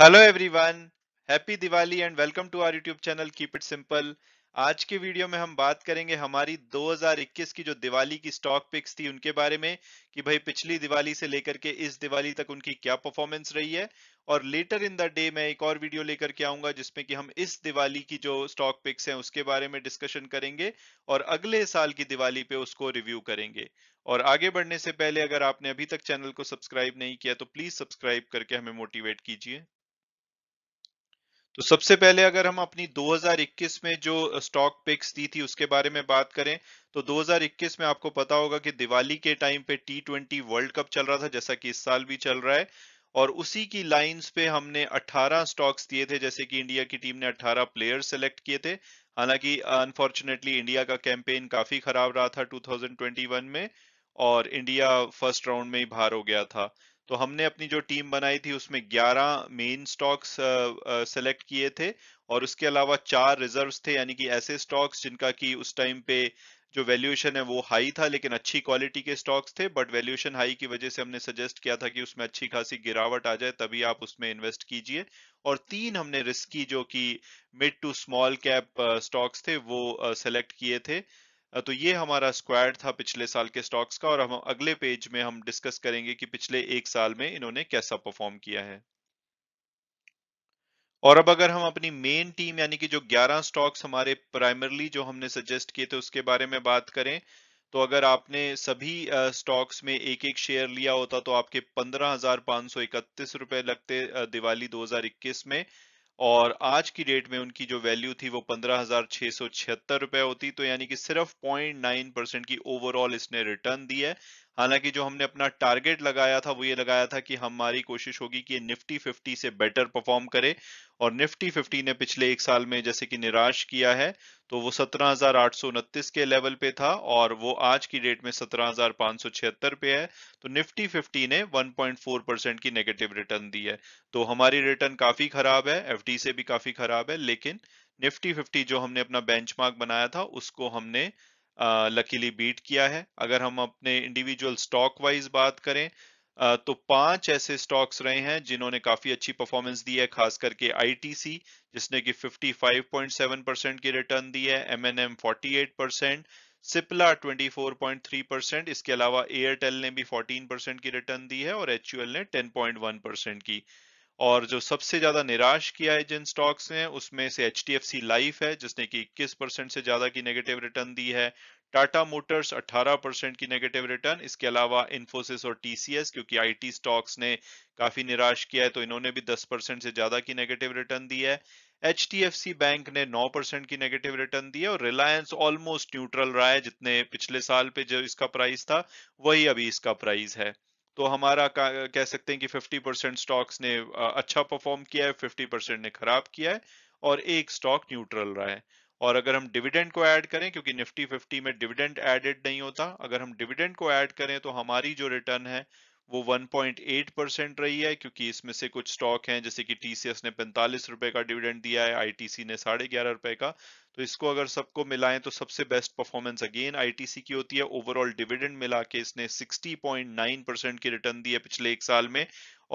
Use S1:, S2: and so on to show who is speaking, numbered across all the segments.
S1: hello everyone happy Diwali and welcome to our YouTube channel keep it simple आज के video में हम बात करेंगे हमारी 2021 की जो दिवाली की स्टॉक पिक्स थी उनके बारे में कि भाई पिछली दिवाली से लेकर के इस दिवाली तक उनकी क्या परफॉर्मेंस रही है और लेटर इन द डे मैं एक और वीडियो लेकर के आऊंगा जिसमें कि हम इस दिवाली की जो स्टॉक पिक्स हैं उसके बारे में डिस्कशन करेंगे और अगले साल की दिवाली पे उसको रिव्यू करेंगे और आगे बढ़ने से पहले अगर आपने अभी तक चैनल को सब्सक्राइब नहीं किया तो प्लीज सब्सक्राइब करके हमें मोटिवेट कीजिए तो सबसे पहले अगर हम अपनी 2021 में जो स्टॉक पिक्स दी थी उसके बारे में बात करें तो 2021 में आपको पता होगा कि दिवाली के टाइम पे टी वर्ल्ड कप चल रहा था जैसा कि इस साल भी चल रहा है और उसी की लाइंस पे हमने 18 स्टॉक्स दिए थे जैसे कि इंडिया की टीम ने 18 प्लेयर सेलेक्ट किए थे हालांकि अनफॉर्चुनेटली इंडिया का कैंपेन काफी खराब रहा था 2021 में और इंडिया फर्स्ट राउंड में ही बाहर हो गया था तो हमने अपनी जो टीम बनाई थी उसमें 11 मेन स्टॉक्स सेलेक्ट किए थे और उसके अलावा चार रिजर्व्स थे यानी कि ऐसे स्टॉक्स जिनका कि उस टाइम पे जो वैल्यूएशन है वो हाई था लेकिन अच्छी क्वालिटी के स्टॉक्स थे बट वैल्यूएशन हाई की वजह से हमने सजेस्ट किया था कि उसमें अच्छी खासी गिरावट आ जाए तभी आप उसमें इन्वेस्ट कीजिए और तीन हमने रिस्की जो कि mid to small cap stocks थे वो सेलेक्ट किए थे तो ये हमारा स्क्वायर था पिछले साल के स्टॉक्स का और हम अगले पेज में हम डिस्कस करेंगे कि पिछले एक साल में इन्होंने कैसा परफॉर्म किया है और अब अगर हम अपनी मेन टीम यानी कि जो 11 स्टॉक्स हमारे प्राइमरली जो हमने सजेस्ट किए थे उसके बारे में बात करें तो अगर आपने सभी स्टॉक्स में एक एक शेयर लिया होता तो आपके पंद्रह हजार सौ इकतीस रुपए लगते दिवाली 2021 में और आज की डेट में उनकी जो वैल्यू थी वो पंद्रह हजार छह सौ छिहत्तर रुपए होती तो यानी कि सिर्फ पॉइंट नाइन परसेंट की ओवरऑल इसने रिटर्न दी है हालांकि जो हमने अपना टारगेट लगाया था वो ये लगाया था कि हमारी कोशिश होगी कि निफ्टी 50 से बेटर परफॉर्म करे और निफ्टी 50 ने पिछले एक साल में जैसे कि निराश किया है तो वो सत्रह के लेवल पे था और वो आज की डेट में सत्रह पे है तो निफ्टी 50 ने 1.4 परसेंट की नेगेटिव रिटर्न दी है तो हमारी रिटर्न काफी खराब है एफ से भी काफी खराब है लेकिन निफ्टी 50 जो हमने अपना बेंचमार्क बनाया था उसको हमने लकीली बीट किया है अगर हम अपने इंडिविजुअल स्टॉक वाइज बात करें तो पांच ऐसे स्टॉक्स रहे हैं जिन्होंने काफी अच्छी परफॉर्मेंस दी है खास करके आई जिसने कि 55.7 परसेंट की रिटर्न दी है एम 48 परसेंट सिप्ला 24.3 परसेंट इसके अलावा एयरटेल ने भी 14 परसेंट की रिटर्न दी है और एच ने 10.1 परसेंट की और जो सबसे ज्यादा निराश किया है जिन स्टॉक्स ने उसमें से एच टी लाइफ है जिसने की इक्कीस परसेंट से ज्यादा की नेगेटिव रिटर्न दी है टाटा मोटर्स 18 परसेंट की नेगेटिव रिटर्न इसके अलावा इन्फोसिस और टीसीएस क्योंकि आईटी स्टॉक्स ने काफी निराश किया है तो इन्होंने भी 10 परसेंट से ज्यादा की नेगेटिव रिटर्न दी है एच बैंक ने 9 परसेंट की नेगेटिव रिटर्न दी है और रिलायंस ऑलमोस्ट न्यूट्रल रहा है जितने पिछले साल पे जो इसका प्राइस था वही अभी इसका प्राइस है तो हमारा कह सकते हैं कि 50 परसेंट स्टॉक्स ने अच्छा परफॉर्म किया है 50 परसेंट ने खराब किया है और एक स्टॉक न्यूट्रल रहा है और अगर हम डिविडेंड को ऐड करें क्योंकि निफ्टी 50 में डिविडेंड एडेड नहीं होता अगर हम डिविडेंड को ऐड करें तो हमारी जो रिटर्न है वो 1.8 परसेंट रही है क्योंकि इसमें से कुछ स्टॉक हैं जैसे कि टीसीएस ने पैंतालीस रुपए का डिविडेंड दिया है आईटीसी ने साढ़े ग्यारह रुपए का तो इसको अगर सबको मिलाएं तो सबसे बेस्ट परफॉर्मेंस अगेन आईटीसी की होती है ओवरऑल डिविडेंड मिला के इसने 60.9 परसेंट की रिटर्न दी है पिछले एक साल में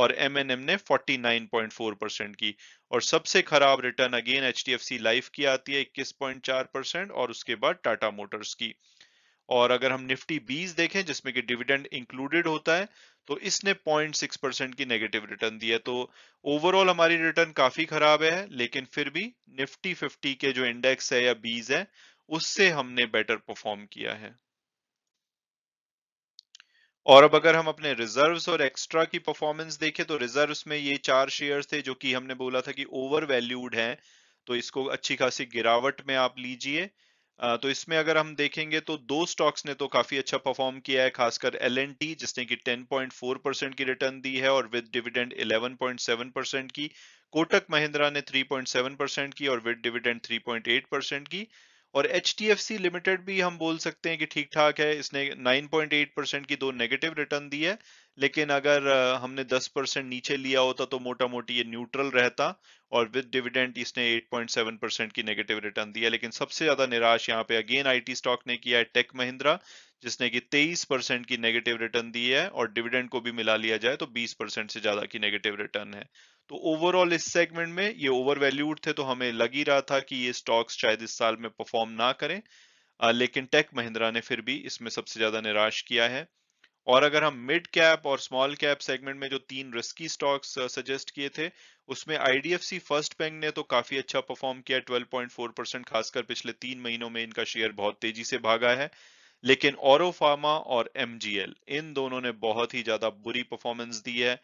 S1: और एम ने 49.4 परसेंट की और सबसे खराब रिटर्न अगेन एच लाइफ की आती है इक्कीस परसेंट और उसके बाद टाटा मोटर्स की और अगर हम निफ्टी बीस देखें जिसमें कि डिविडेंड इंक्लूडेड होता है तो इसने 0.6 परसेंट की नेगेटिव रिटर्न दी है तो ओवरऑल हमारी रिटर्न काफी खराब है लेकिन फिर भी निफ्टी 50 के जो इंडेक्स है या बीज है उससे हमने बेटर परफॉर्म किया है और अब अगर हम अपने रिजर्व्स और एक्स्ट्रा की परफॉर्मेंस देखें तो रिजर्व्स में ये चार शेयर्स थे जो कि हमने बोला था कि ओवर वैल्यूड है तो इसको अच्छी खासी गिरावट में आप लीजिए तो इसमें अगर हम देखेंगे तो दो स्टॉक्स ने तो काफी अच्छा परफॉर्म किया है खासकर एल जिसने कि 10.4 परसेंट की रिटर्न दी है और विद डिविडेंड 11.7 परसेंट की कोटक महिंद्रा ने 3.7 परसेंट की और विद डिविडेंड 3.8 परसेंट की और एच लिमिटेड भी हम बोल सकते हैं कि ठीक ठाक है इसने 9.8 परसेंट की दो नेगेटिव रिटर्न दी है लेकिन अगर हमने 10 परसेंट नीचे लिया होता तो मोटा मोटी ये न्यूट्रल रहता और विद डिविडेंड इसने 8.7 परसेंट की नेगेटिव रिटर्न दिया लेकिन सबसे ज्यादा निराश यहाँ पे अगेन आईटी स्टॉक ने किया है टेक महिंद्रा जिसने कि 23 परसेंट की नेगेटिव रिटर्न दी है और डिविडेंड को भी मिला लिया जाए तो 20 परसेंट से ज्यादा की नेगेटिव रिटर्न है तो ओवरऑल इस सेगमेंट में ये ओवर वैल्यूड थे तो हमें लग ही रहा था कि ये स्टॉक्स शायद इस साल में परफॉर्म ना करें लेकिन टेक महिंद्रा ने फिर भी इसमें सबसे ज्यादा निराश किया है और अगर हम मिड कैप और स्मॉल कैप सेगमेंट में जो तीन रिस्की स्टॉक्स सजेस्ट किए थे उसमें आईडीएफसी फर्स्ट बैंक ने तो काफी अच्छा परफॉर्म किया 12.4 परसेंट खासकर पिछले तीन महीनों में इनका शेयर बहुत तेजी से भागा है लेकिन ओरोफार्मा और एमजीएल इन दोनों ने बहुत ही ज्यादा बुरी परफॉर्मेंस दी है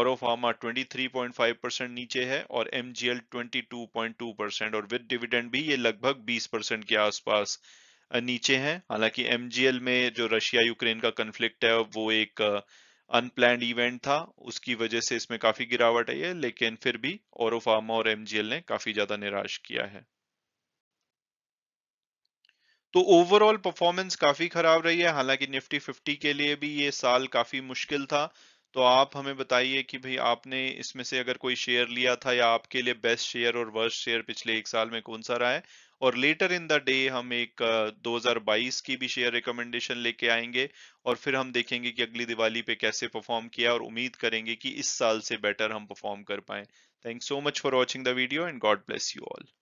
S1: ओरोफार्मा 23.5 परसेंट नीचे है और एमजीएल 22.2 परसेंट और विद डिविडेंड भी ये लगभग 20 परसेंट के आसपास नीचे हैं हालांकि एमजीएल में जो रशिया यूक्रेन का कन्फ्लिक्ट है वो एक अनप्लैंड इवेंट था उसकी वजह से इसमें काफी गिरावट आई है लेकिन फिर भी फार्मा और एमजीएल ने काफी ज्यादा निराश किया है तो ओवरऑल परफॉर्मेंस काफी खराब रही है हालांकि निफ्टी 50 के लिए भी ये साल काफी मुश्किल था तो आप हमें बताइए कि भाई आपने इसमें से अगर कोई शेयर लिया था या आपके लिए बेस्ट शेयर और वर्स्ट शेयर पिछले एक साल में कौन सा रहा है और लेटर इन द डे हम एक 2022 की भी शेयर रिकमेंडेशन लेके आएंगे और फिर हम देखेंगे कि अगली दिवाली पे कैसे परफॉर्म किया और उम्मीद करेंगे कि इस साल से बेटर हम परफॉर्म कर पाए thank so much for watching the video and God bless you all